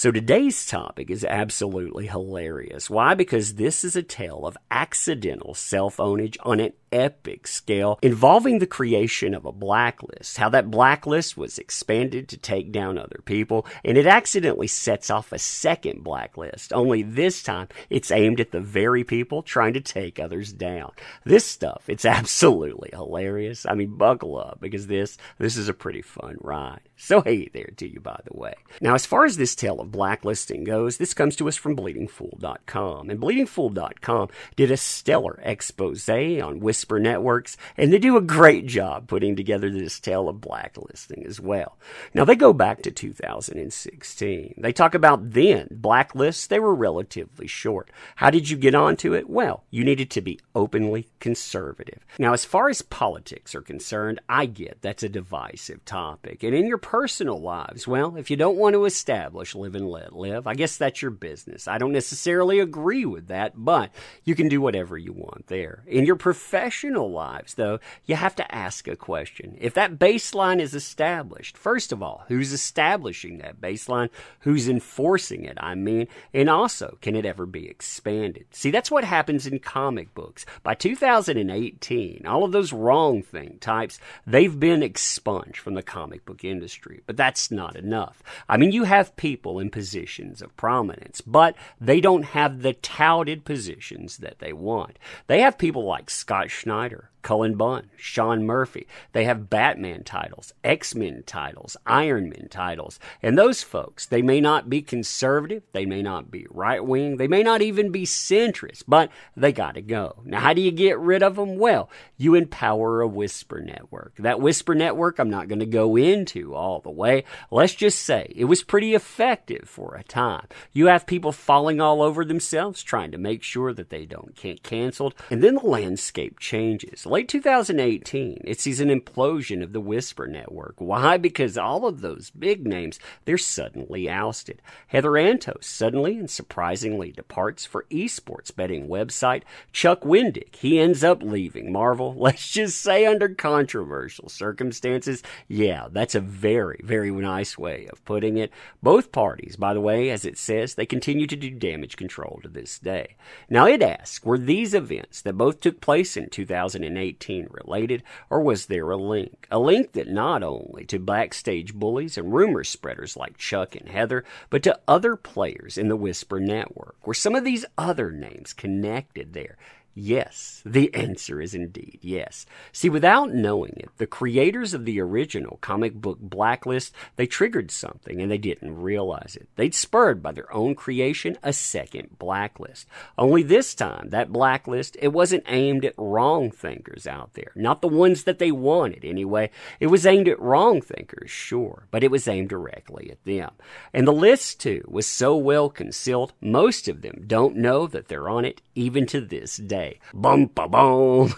So today's topic is absolutely hilarious. Why? Because this is a tale of accidental self ownage on an epic scale involving the creation of a blacklist, how that blacklist was expanded to take down other people, and it accidentally sets off a second blacklist, only this time it's aimed at the very people trying to take others down. This stuff, it's absolutely hilarious. I mean, buckle up because this, this is a pretty fun ride. So, hey there to you, by the way. Now, as far as this tale of blacklisting goes, this comes to us from BleedingFool.com. And BleedingFool.com did a stellar expose on Whisper Networks, and they do a great job putting together this tale of blacklisting as well. Now, they go back to 2016. They talk about then blacklists, they were relatively short. How did you get onto it? Well, you needed to be openly conservative. Now, as far as politics are concerned, I get that's a divisive topic. And in your personal lives. Well, if you don't want to establish live and let live, I guess that's your business. I don't necessarily agree with that, but you can do whatever you want there. In your professional lives, though, you have to ask a question. If that baseline is established, first of all, who's establishing that baseline? Who's enforcing it? I mean, and also, can it ever be expanded? See, that's what happens in comic books. By 2018, all of those wrong thing types, they've been expunged from the comic book industry but that's not enough. I mean, you have people in positions of prominence, but they don't have the touted positions that they want. They have people like Scott Schneider, Cullen Bunn, Sean Murphy. They have Batman titles, X Men titles, Iron Man titles. And those folks, they may not be conservative, they may not be right wing, they may not even be centrist, but they got to go. Now, how do you get rid of them? Well, you empower a whisper network. That whisper network, I'm not going to go into all the way. Let's just say it was pretty effective for a time. You have people falling all over themselves trying to make sure that they don't get canceled. And then the landscape changes late 2018, it sees an implosion of the Whisper Network. Why? Because all of those big names, they're suddenly ousted. Heather Antos suddenly and surprisingly departs for esports betting website. Chuck Windick, he ends up leaving Marvel, let's just say under controversial circumstances. Yeah, that's a very, very nice way of putting it. Both parties, by the way, as it says, they continue to do damage control to this day. Now it asks, were these events that both took place in 2018? 18 related, or was there a link? A link that not only to backstage bullies and rumor spreaders like Chuck and Heather, but to other players in the Whisper Network? Were some of these other names connected there? Yes, the answer is indeed yes. See, without knowing it, the creators of the original comic book blacklist, they triggered something and they didn't realize it. They'd spurred by their own creation a second blacklist. Only this time, that blacklist, it wasn't aimed at wrong thinkers out there, not the ones that they wanted anyway. It was aimed at wrong thinkers, sure, but it was aimed directly at them. And the list too was so well concealed, most of them don't know that they're on it even to this day way. Bum, ba,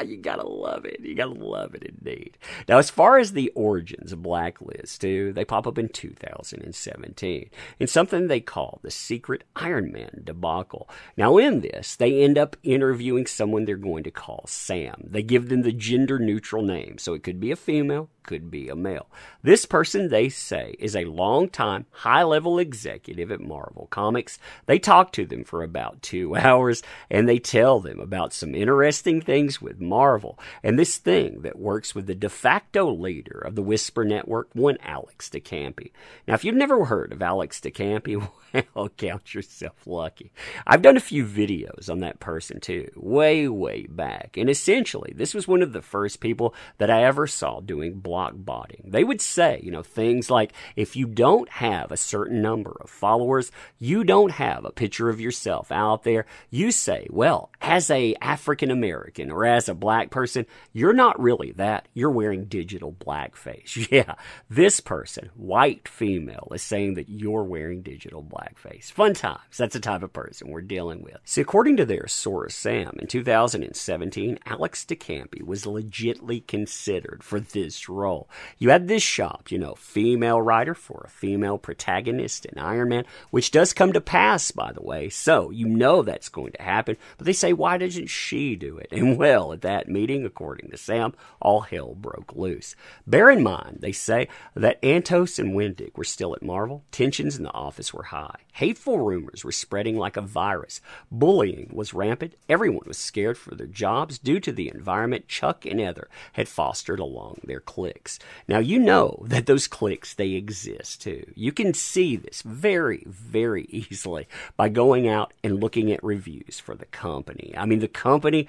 you gotta love it. You gotta love it indeed. Now, as far as the origins of Blacklist, too, they pop up in 2017 in something they call the Secret Iron Man debacle. Now, in this, they end up interviewing someone they're going to call Sam. They give them the gender neutral name, so it could be a female could be a male. This person, they say, is a long-time, high level executive at Marvel Comics. They talk to them for about two hours and they tell them about some interesting things with Marvel and this thing that works with the de facto leader of the Whisper Network, one Alex DeCampi. Now, if you've never heard of Alex DeCampi, well, count yourself lucky. I've done a few videos on that person too, way, way back. And essentially, this was one of the first people that I ever saw doing blog block botting. They would say, you know, things like if you don't have a certain number of followers, you don't have a picture of yourself out there. You say, well, as a African American or as a black person, you're not really that. You're wearing digital blackface. Yeah, this person, white female, is saying that you're wearing digital blackface. Fun times. That's the type of person we're dealing with. See, according to their source, Sam, in 2017, Alex DeCampi was legitly considered for this role role. You had this shop, you know, female writer for a female protagonist in Iron Man, which does come to pass, by the way. So you know that's going to happen. But they say, why doesn't she do it? And well, at that meeting, according to Sam, all hell broke loose. Bear in mind, they say that Antos and Wendig were still at Marvel. Tensions in the office were high. Hateful rumors were spreading like a virus. Bullying was rampant. Everyone was scared for their jobs due to the environment Chuck and Heather had fostered along their cliff clicks. Now you know that those clicks they exist too. You can see this very very easily by going out and looking at reviews for the company. I mean the company,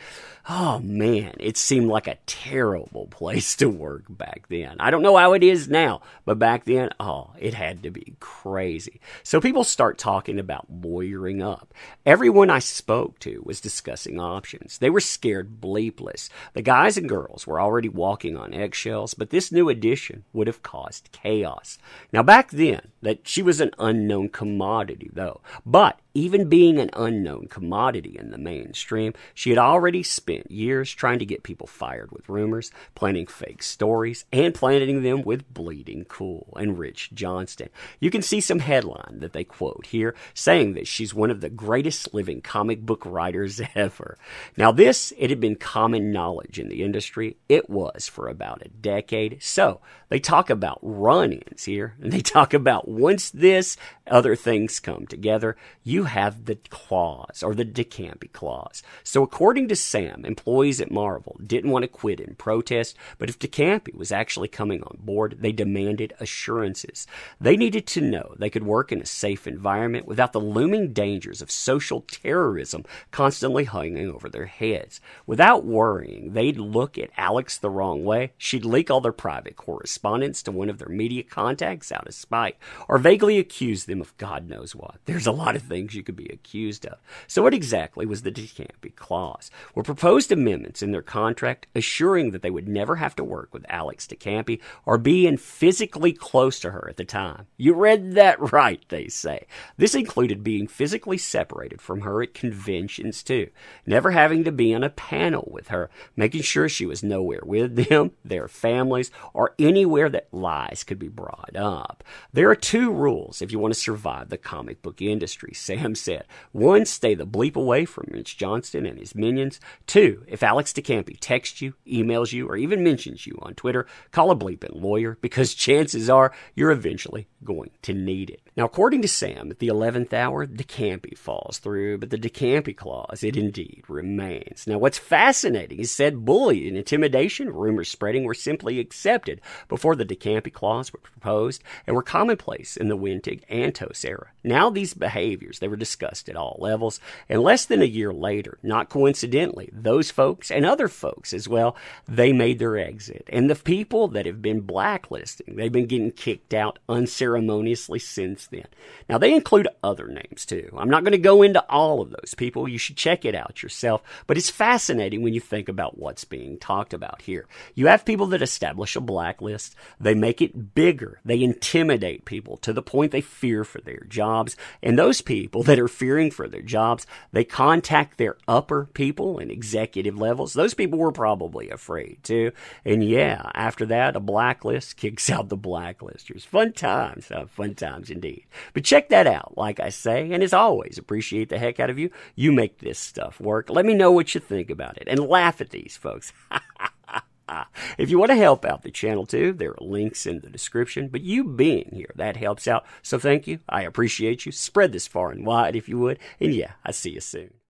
oh man, it seemed like a terrible place to work back then. I don't know how it is now, but back then, oh, it had to be crazy. So people start talking about lawyering up. Everyone I spoke to was discussing options. They were scared bleepless. The guys and girls were already walking on eggshells, but but this new addition would have caused chaos. Now, back then, that she was an unknown commodity, though, but even being an unknown commodity in the mainstream, she had already spent years trying to get people fired with rumors, planting fake stories, and planting them with Bleeding Cool and Rich Johnston. You can see some headline that they quote here saying that she's one of the greatest living comic book writers ever. Now, this, it had been common knowledge in the industry. It was for about a decade. So they talk about run ins here, and they talk about once this, other things come together. You you have the clause or the decampy clause. So according to Sam, employees at Marvel didn't want to quit in protest, but if DeCampi was actually coming on board, they demanded assurances. They needed to know they could work in a safe environment without the looming dangers of social terrorism constantly hanging over their heads. Without worrying, they'd look at Alex the wrong way. She'd leak all their private correspondence to one of their media contacts out of spite, or vaguely accuse them of God knows what. There's a lot of things things you could be accused of. So, what exactly was the DeCampi clause? Were proposed amendments in their contract assuring that they would never have to work with Alex DeCampi or be in physically close to her at the time. You read that right, they say. This included being physically separated from her at conventions, too, never having to be on a panel with her, making sure she was nowhere with them, their families, or anywhere that lies could be brought up. There are two rules if you want to survive the comic book industry. Sam damn said, One, stay the bleep away from Mitch Johnston and his minions. Two, if Alex DeCampi texts you, emails you, or even mentions you on Twitter, call a bleeping lawyer because chances are you're eventually going to need it. Now, according to Sam, at the 11th hour, the Decampi falls through, but the Decampi clause, it indeed remains. Now, what's fascinating is said bullying and intimidation, rumors spreading, were simply accepted before the Decampi clause were proposed and were commonplace in the Wintig Antos era. Now, these behaviors, they were discussed at all levels, and less than a year later, not coincidentally, those folks and other folks as well, they made their exit. And the people that have been blacklisting, they've been getting kicked out unceremoniously since then. Now, they include other names too. I'm not going to go into all of those people. You should check it out yourself, but it's fascinating when you think about what's being talked about here. You have people that establish a blacklist, they make it bigger, they intimidate people to the point they fear for their jobs. And those people that are fearing for their jobs, they contact their upper people and executive levels. Those people were probably afraid too. And yeah, after that, a blacklist kicks out the blacklisters. Fun times, fun times indeed need. But check that out, like I say, and as always, appreciate the heck out of you. You make this stuff work. Let me know what you think about it and laugh at these folks. if you want to help out the channel too, there are links in the description. But you being here, that helps out. So thank you. I appreciate you. Spread this far and wide if you would. And yeah, I see you soon.